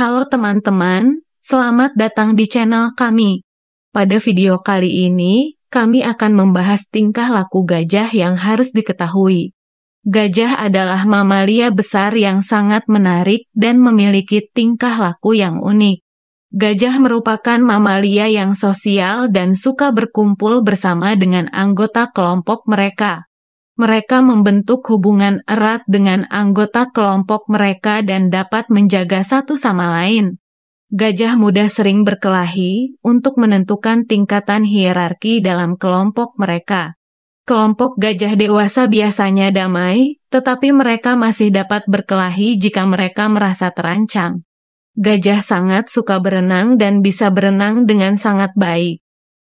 Halo teman-teman, selamat datang di channel kami. Pada video kali ini, kami akan membahas tingkah laku gajah yang harus diketahui. Gajah adalah mamalia besar yang sangat menarik dan memiliki tingkah laku yang unik. Gajah merupakan mamalia yang sosial dan suka berkumpul bersama dengan anggota kelompok mereka mereka membentuk hubungan erat dengan anggota kelompok mereka dan dapat menjaga satu sama lain. Gajah muda sering berkelahi untuk menentukan tingkatan hierarki dalam kelompok mereka. Kelompok gajah dewasa biasanya damai, tetapi mereka masih dapat berkelahi jika mereka merasa terancam. Gajah sangat suka berenang dan bisa berenang dengan sangat baik.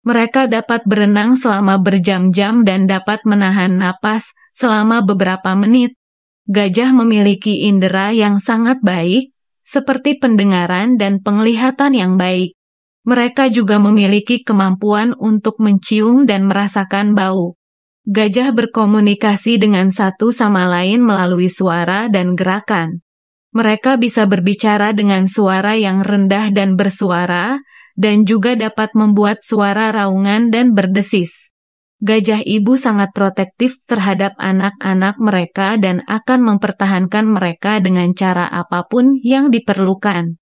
Mereka dapat berenang selama berjam-jam dan dapat menahan napas selama beberapa menit. Gajah memiliki indera yang sangat baik, seperti pendengaran dan penglihatan yang baik. Mereka juga memiliki kemampuan untuk mencium dan merasakan bau. Gajah berkomunikasi dengan satu sama lain melalui suara dan gerakan. Mereka bisa berbicara dengan suara yang rendah dan bersuara, dan juga dapat membuat suara raungan dan berdesis. Gajah ibu sangat protektif terhadap anak-anak mereka dan akan mempertahankan mereka dengan cara apapun yang diperlukan.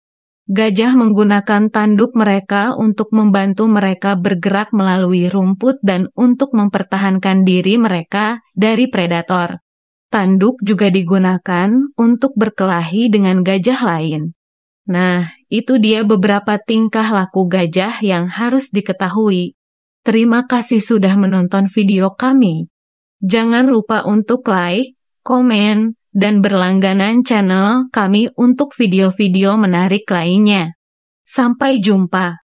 Gajah menggunakan tanduk mereka untuk membantu mereka bergerak melalui rumput dan untuk mempertahankan diri mereka dari predator. Tanduk juga digunakan untuk berkelahi dengan gajah lain. Nah, itu dia beberapa tingkah laku gajah yang harus diketahui. Terima kasih sudah menonton video kami. Jangan lupa untuk like, komen, dan berlangganan channel kami untuk video-video menarik lainnya. Sampai jumpa.